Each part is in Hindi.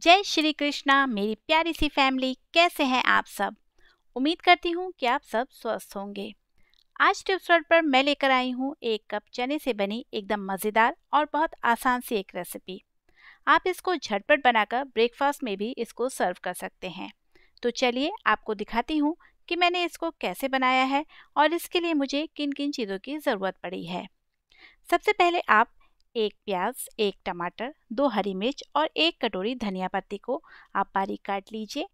जय श्री कृष्णा मेरी प्यारी सी फैमिली कैसे हैं आप सब उम्मीद करती हूँ कि आप सब स्वस्थ होंगे आज टिप्स पर मैं लेकर आई हूँ एक कप चने से बनी एकदम मज़ेदार और बहुत आसान सी एक रेसिपी आप इसको झटपट बनाकर ब्रेकफास्ट में भी इसको सर्व कर सकते हैं तो चलिए आपको दिखाती हूँ कि मैंने इसको कैसे बनाया है और इसके लिए मुझे किन किन चीज़ों की ज़रूरत पड़ी है सबसे पहले आप एक प्याज एक टमाटर दो हरी मिर्च और एक कटोरी धनिया पत्ती को आप बारीक काट लीजिए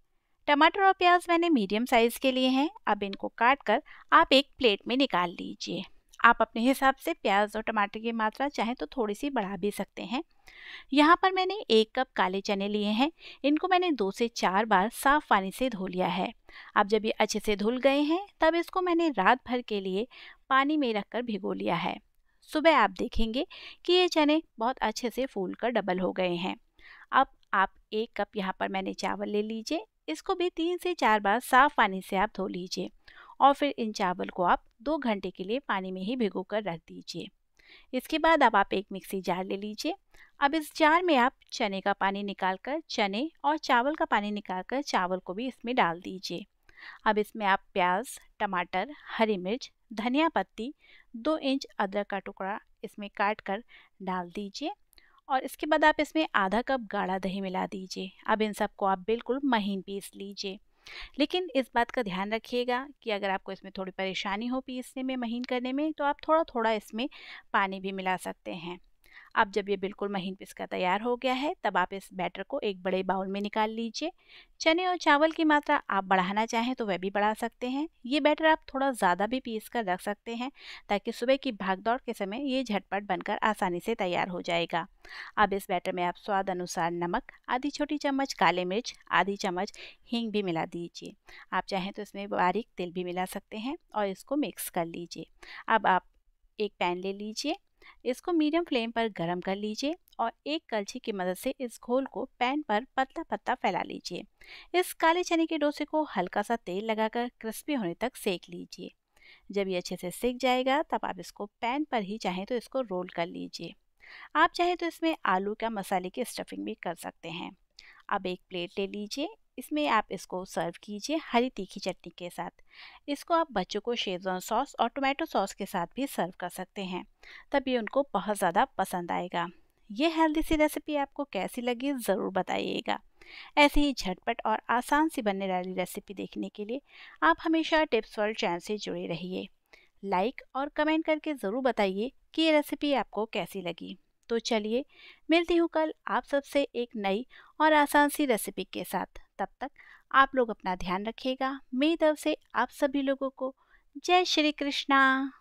टमाटर और प्याज मैंने मीडियम साइज़ के लिए हैं अब इनको काट कर आप एक प्लेट में निकाल लीजिए आप अपने हिसाब से प्याज और टमाटर की मात्रा चाहें तो थोड़ी सी बढ़ा भी सकते हैं यहाँ पर मैंने एक कप काले चने लिए हैं इनको मैंने दो से चार बार साफ पानी से धो लिया है अब जब ये अच्छे से धुल गए हैं तब इसको मैंने रात भर के लिए पानी में रखकर भिगो लिया है सुबह आप देखेंगे कि ये चने बहुत अच्छे से फूल कर डबल हो गए हैं अब आप एक कप यहाँ पर मैंने चावल ले लीजिए इसको भी तीन से चार बार साफ पानी से आप धो लीजिए और फिर इन चावल को आप दो घंटे के लिए पानी में ही भिगो कर रख दीजिए इसके बाद अब आप एक मिक्सी जार ले लीजिए अब इस जार में आप चने का पानी निकालकर चने और चावल का पानी निकालकर चावल को भी इसमें डाल दीजिए अब इसमें आप प्याज टमाटर हरी मिर्च धनिया पत्ती दो इंच अदरक का टुकड़ा इसमें काट कर डाल दीजिए और इसके बाद आप इसमें आधा कप गाढ़ा दही मिला दीजिए अब इन सबको आप बिल्कुल महीन पीस लीजिए लेकिन इस बात का ध्यान रखिएगा कि अगर आपको इसमें थोड़ी परेशानी हो पीसने में महीन करने में तो आप थोड़ा थोड़ा इसमें पानी भी मिला सकते हैं अब जब ये बिल्कुल महीन पिसका तैयार हो गया है तब आप इस बैटर को एक बड़े बाउल में निकाल लीजिए चने और चावल की मात्रा आप बढ़ाना चाहें तो वह भी बढ़ा सकते हैं ये बैटर आप थोड़ा ज़्यादा भी पीस कर रख सकते हैं ताकि सुबह की भागदौड़ के समय ये झटपट बनकर आसानी से तैयार हो जाएगा अब इस बैटर में आप स्वाद अनुसार नमक आधी छोटी चम्मच काले मिर्च आधी चम्मच हींग भी मिला दीजिए आप चाहें तो इसमें बारीक तिल भी मिला सकते हैं और इसको मिक्स कर लीजिए अब आप एक पैन ले लीजिए इसको मीडियम फ्लेम पर गर्म कर लीजिए और एक कलछी की मदद से इस घोल को पैन पर पतला पतला फैला लीजिए इस काले चने के डोसे को हल्का सा तेल लगाकर क्रिस्पी होने तक सेक लीजिए जब ये अच्छे से सेक जाएगा तब आप इसको पैन पर ही चाहें तो इसको रोल कर लीजिए आप चाहें तो इसमें आलू का मसाले की स्टफिंग भी कर सकते हैं अब एक प्लेट ले लीजिए इसमें आप इसको सर्व कीजिए हरी तीखी चटनी के साथ इसको आप बच्चों को शेजवान सॉस और टोमेटो सॉस के साथ भी सर्व कर सकते हैं तब ये उनको बहुत ज़्यादा पसंद आएगा ये हेल्दी सी रेसिपी आपको कैसी लगी ज़रूर बताइएगा ऐसे ही झटपट और आसान सी बनने वाली रेसिपी देखने के लिए आप हमेशा टिप्स वर्ल्ड चैनल से जुड़े रहिए लाइक और कमेंट करके ज़रूर बताइए कि ये रेसिपी आपको कैसी लगी तो चलिए मिलती हूँ कल आप सबसे एक नई और आसान सी रेसिपी के साथ तब तक आप लोग अपना ध्यान रखिएगा मेरी तरफ से आप सभी लोगों को जय श्री कृष्णा